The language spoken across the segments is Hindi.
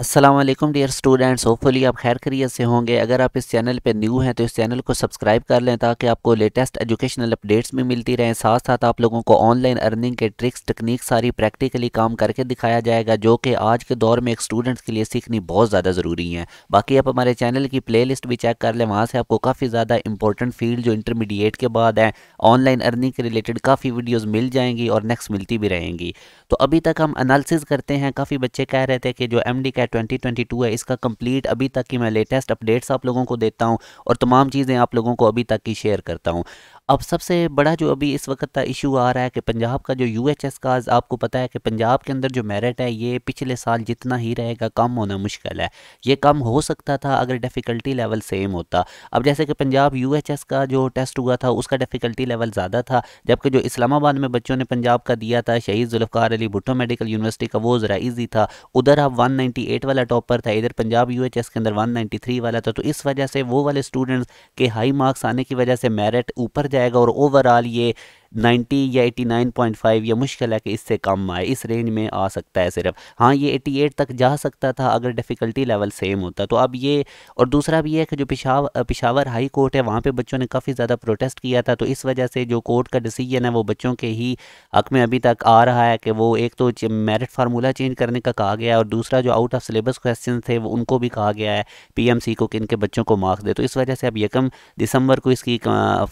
असलम डियर स्टूडेंट्स होपफुली आप खैर करियर से होंगे अगर आप इस चैनल पर न्यू हैं तो इस चैनल को सब्सक्राइब कर लें ताकि आपको लेटेस्ट एजुकेशनल अपडेट्स भी मिलती रहें साथ साथ आप लोगों को ऑनलाइन अर्निंग के ट्रिक्स टेक्निक सारी प्रैक्टिकली काम करके दिखाया जाएगा जो कि आज के दौर में एक स्टूडेंट्स के लिए सीखनी बहुत ज़्यादा ज़रूरी है बाकी आप हमारे चैनल की प्ले लिस्ट भी चेक कर लें वहाँ से आपको काफ़ी ज़्यादा इंपॉर्टेंट फील्ड जो इंटरमीडिएट के बाद है ऑनलाइन अर्निंग के रिलेटेड काफ़ी वीडियोज़ मिल जाएंगी और नेक्स्ट मिलती भी रहेंगी तो अभी तक हम अनालिस करते हैं काफ़ी बच्चे कह रहे थे कि जो एम डी है 2022 है इसका कंप्लीट अभी तक की मैं लेटेस्ट अपडेट्स आप लोगों को देता हूँ और तमाम चीज़ें आप लोगों को अभी तक की शेयर करता हूँ अब सबसे बड़ा जो अभी इस वक्त का इशू आ रहा है कि पंजाब का जो यू एच एस का आपको पता है कि पंजाब के अंदर जो मेरिट है ये पिछले साल जितना ही रहेगा कम होना मुश्किल है ये कम हो सकता था अगर डिफ़िकल्टी लेवल सेम होता अब जैसे कि पंजाब यू एच एस का जो टेस्ट हुआ था उसका डिफ़िकल्टी लेवल ज़्यादा था जबकि जो इस्लामाबाद में बच्चों ने पंजाब का दिया था शहीद जुल्फ़ार अली भुट्टो मेडिकल यूनिवर्सिटी का वो ज़रा ईजी था उधर आप वन नाइन्टी एट वाला टॉपर था इधर पंजाब यूएचएस के अंदर वन वाला था तो इस वजह से वो वाले स्टूडेंट्स के हाई मार्क्स आने की वजह से मेरिट ऊपर जाएगा और ओवरऑल ये 90 या 89.5 या मुश्किल है कि इससे कम आए इस रेंज में आ सकता है सिर्फ हाँ ये 88 तक जा सकता था अगर डिफ़िकल्टी लेवल सेम होता तो अब ये और दूसरा भी है कि जो पिशाव पिशावर हाई कोर्ट है वहाँ पर बच्चों ने काफ़ी ज़्यादा प्रोटेस्ट किया था तो इस वजह से जो कोर्ट का डिसीजन है वो बच्चों के ही हक में अभी तक आ रहा है कि वो एक तो मेरिट फार्मूला चेंज करने का कहा गया है और दूसरा जो आउट ऑफ सिलेबस क्वेश्चन थे वो उनको भी कहा गया है पी को कि इनके बच्चों को मार्क्स दे तो इस वजह से अब यकम दिसंबर को इसकी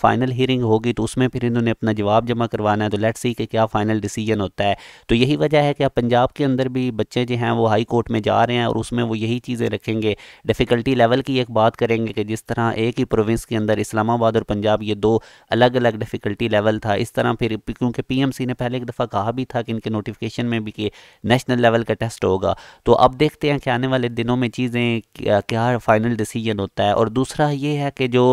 फाइनल हियरिंग होगी तो उसमें फिर इन्होंने अपना जवाब जवाब जमा करवाना है तो लेट्स सी कि क्या फाइनल डिसीजन होता है तो यही वजह है कि अब पंजाब के अंदर भी बच्चे जो हैं वो हाई कोर्ट में जा रहे हैं और उसमें वो यही चीज़ें रखेंगे डिफ़िकल्टी लेवल की एक बात करेंगे कि जिस तरह एक ही प्रोविंस के अंदर इस्लामाबाद और पंजाब ये दो अलग अलग डिफ़िकल्टी लेवल था इस तरह फिर क्योंकि पी ने पहले एक दफ़ा कहा भी था कि इनके नोटिफिकेशन में भी कि नेशनल लेवल का टेस्ट होगा तो अब देखते हैं कि आने वाले दिनों में चीज़ें क्या फाइनल डिसीजन होता है और दूसरा ये है कि जो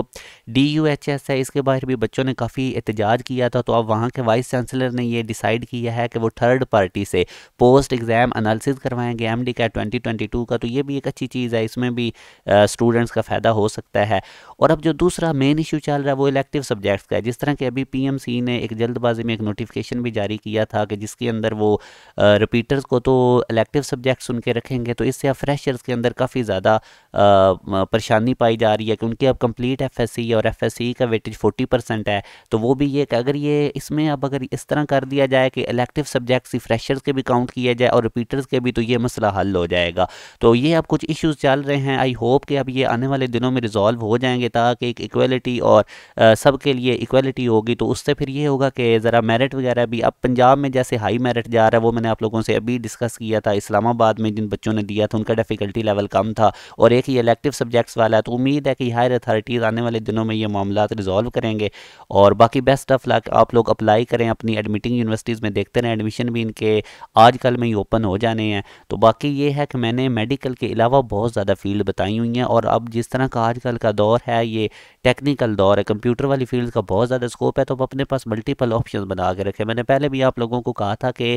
डी है इसके बाहर भी बच्चों ने काफ़ी एहतजाज किया था था तो अब वहाँ के वाइस चांसलर ने ये डिसाइड किया है कि वो थर्ड पार्टी से पोस्ट एग्ज़ाम एनालिसिस करवाएंगे एम का ट्वेंटी का तो ये भी एक अच्छी चीज़ है इसमें भी स्टूडेंट्स का फ़ायदा हो सकता है और अब जो दूसरा मेन इशू चल रहा है वो इलेक्टिव सब्जेक्ट्स का है जिस तरह के अभी पी ने एक जल्दबाजी में एक नोटिफिकेशन भी जारी किया था कि जिसके अंदर वो रिपीटर्स को तो इलेक्टिव सब्जेक्ट्स के रखेंगे तो इससे अब फ्रेशर्स के अंदर काफ़ी ज़्यादा परेशानी पाई जा रही है कि उनकी अब कंप्लीट एफ और एफ का वेटेज फोर्टी है तो वो भी ये अगर ये ये इसमें अब अगर इस तरह कर दिया जाए कि इलेक्टिव सब्जेक्ट्स ही फ्रेशर्स के भी काउंट किया जाए और रिपीटर्स के भी तो ये मसला हल हो जाएगा तो ये अब कुछ इश्यूज चल रहे हैं आई होप कि अब ये आने वाले दिनों में रिजॉल्व हो जाएंगे ताकि एक इक्वलिटी और सब के लिए इक्वलिटी होगी तो उससे फिर ये होगा कि ज़रा मेरिट वगैरह भी अब पंजाब में जैसे हाई मेरिट जा रहा है वो मैंने आप लोगों से अभी डिस्कस किया था इस्लामाबाद में जिन बच्चों ने दिया था उनका डिफ़िकल्टी लेवल कम था और एक ही इलेक्टिव सब्जेक्ट्स वाला है तो उम्मीद है कि हायर अथॉरिटीज़ आने वाले दिनों में ये मामला रिजॉल्व करेंगे और बाकी बेस्ट ऑफ लक आप लोग अप्लाई करें अपनी एडमिटिंग यूनिवर्सिटीज़ में देखते रहें एडमिशन भी इनके आजकल में ही ओपन हो जाने हैं तो बाकी ये है कि मैंने मेडिकल के अलावा बहुत ज़्यादा फील्ड बताई हुई हैं और अब जिस तरह का आजकल का दौर है ये टेक्निकल दौर है कंप्यूटर वाली फील्ड का बहुत ज़्यादा स्कोप है तो अब अपने पास मल्टीपल ऑप्शन बना के रखे मैंने पहले भी आप लोगों को कहा था कि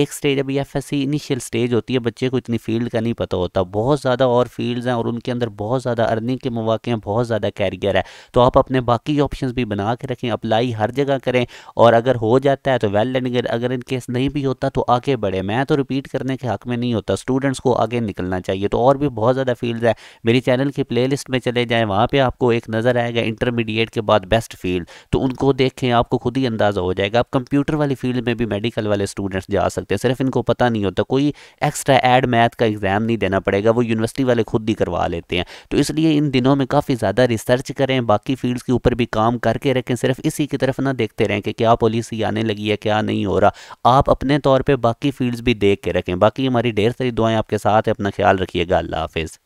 एक स्टेज अभी एफ इनिशियल स्टेज होती है बच्चे को इतनी फील्ड का नहीं पता होता बहुत ज़्यादा और फील्ड्स हैं और उनके अंदर बहुत ज़्यादा अर्निंग के मौके हैं बहुत ज़्यादा कैरियर है तो आप अपने बाकी ऑप्शन भी बना के रखें अप्लाई हर जगह करें करें और अगर हो जाता है तो वेल एंड अगर इन केस नहीं भी होता तो आगे बढ़े मैं तो रिपीट करने के हक में नहीं होता स्टूडेंट्स को आगे निकलना चाहिए तो और भी बहुत ज़्यादा फील्ड है मेरी चैनल की प्ले में चले जाएँ वहाँ पर आपको एक नज़र आएगा इंटरमीडिएट के बाद बेस्ट फील्ड तो उनको देखें आपको खुद ही अंदाज़ा हो जाएगा आप कंप्यूटर वाली फील्ड में भी मेडिकल वाले स्टूडेंट्स जा सकते हैं सिर्फ इनको पता नहीं होता कोई एक्स्ट्रा एड मैथ का एग्ज़ाम नहीं देना पड़ेगा वो यूनिवर्सिटी वाले खुद ही करवा लेते हैं तो इसलिए इन दिनों में काफ़ी ज़्यादा रिसर्च करें बाकी फील्ड्स के ऊपर भी काम करके रखें सिर्फ इसी की तरफ ना देखते रहें हैं कि क्या पॉलिसी आने लगी है क्या नहीं हो रहा आप अपने तौर पर बाकी फील्ड्स भी देख के रखें बाकी हमारी ढेर सारी दुआएँ आपके साथ है अपना ख्याल रखिएगा अल्लाह हाफिज़